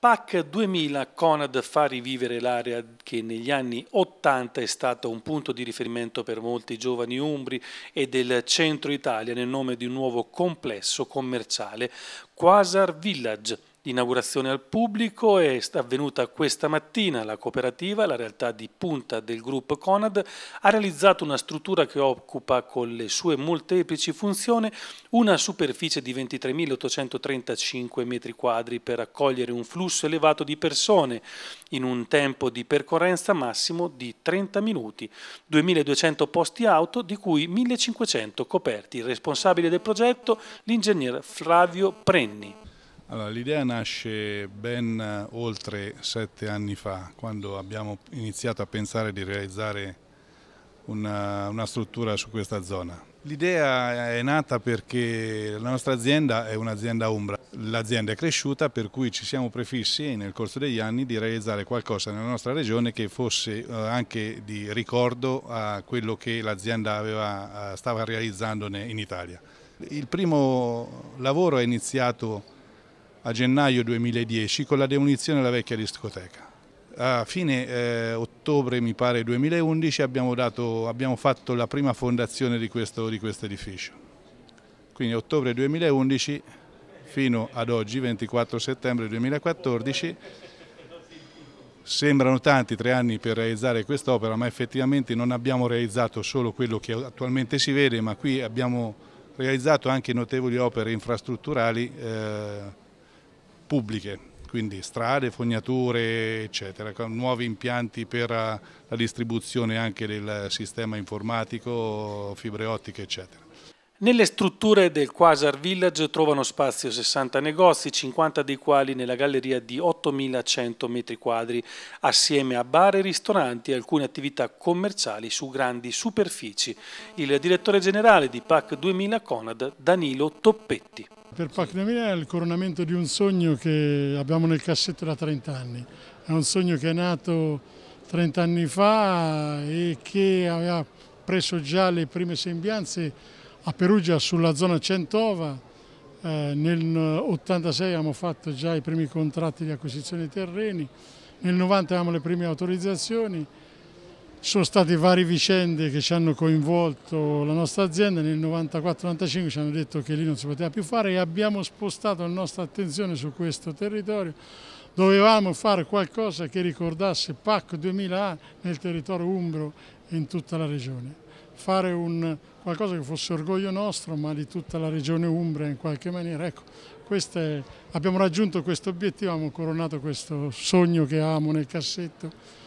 PAC 2000 Conad fa rivivere l'area che negli anni 80 è stata un punto di riferimento per molti giovani umbri e del centro Italia nel nome di un nuovo complesso commerciale, Quasar Village L'inaugurazione al pubblico è avvenuta questa mattina. La cooperativa, la realtà di punta del gruppo Conad, ha realizzato una struttura che occupa con le sue molteplici funzioni una superficie di 23.835 metri quadri per accogliere un flusso elevato di persone in un tempo di percorrenza massimo di 30 minuti, 2.200 posti auto di cui 1.500 coperti. Il responsabile del progetto, l'ingegner Flavio Prenni l'idea nasce ben eh, oltre sette anni fa, quando abbiamo iniziato a pensare di realizzare una, eh, una struttura su questa zona. L'idea è nata perché la nostra azienda è un'azienda ombra, l'azienda è cresciuta per cui ci siamo prefissi nel corso degli anni di realizzare qualcosa nella nostra regione che fosse eh, anche di ricordo a quello che l'azienda stava realizzando in Italia. Il primo lavoro è iniziato a gennaio 2010 con la demolizione della vecchia discoteca. A fine eh, ottobre, mi pare, 2011 abbiamo, dato, abbiamo fatto la prima fondazione di questo, di questo edificio. Quindi ottobre 2011 fino ad oggi, 24 settembre 2014, Sembrano tanti tre anni per realizzare quest'opera, ma effettivamente non abbiamo realizzato solo quello che attualmente si vede, ma qui abbiamo realizzato anche notevoli opere infrastrutturali eh, pubbliche, quindi strade, fognature, eccetera, con nuovi impianti per eh, la distribuzione anche del sistema informatico, fibre ottiche, eccetera. Nelle strutture del Quasar Village trovano spazio 60 negozi, 50 dei quali nella galleria di 8.100 metri quadri, assieme a bar e ristoranti e alcune attività commerciali su grandi superfici. Il direttore generale di PAC 2000 Conad, Danilo Toppetti. Per PAC 2000 è il coronamento di un sogno che abbiamo nel cassetto da 30 anni. È un sogno che è nato 30 anni fa e che aveva preso già le prime sembianze a Perugia sulla zona Centova, eh, nel 1986 abbiamo fatto già i primi contratti di acquisizione di terreni, nel 1990 avevamo le prime autorizzazioni, sono state varie vicende che ci hanno coinvolto la nostra azienda, nel 94-95 ci hanno detto che lì non si poteva più fare e abbiamo spostato la nostra attenzione su questo territorio, dovevamo fare qualcosa che ricordasse PAC 2000A nel territorio umbro e in tutta la regione fare un, qualcosa che fosse orgoglio nostro ma di tutta la regione Umbria in qualche maniera. Ecco, queste, abbiamo raggiunto questo obiettivo, abbiamo coronato questo sogno che amo nel cassetto.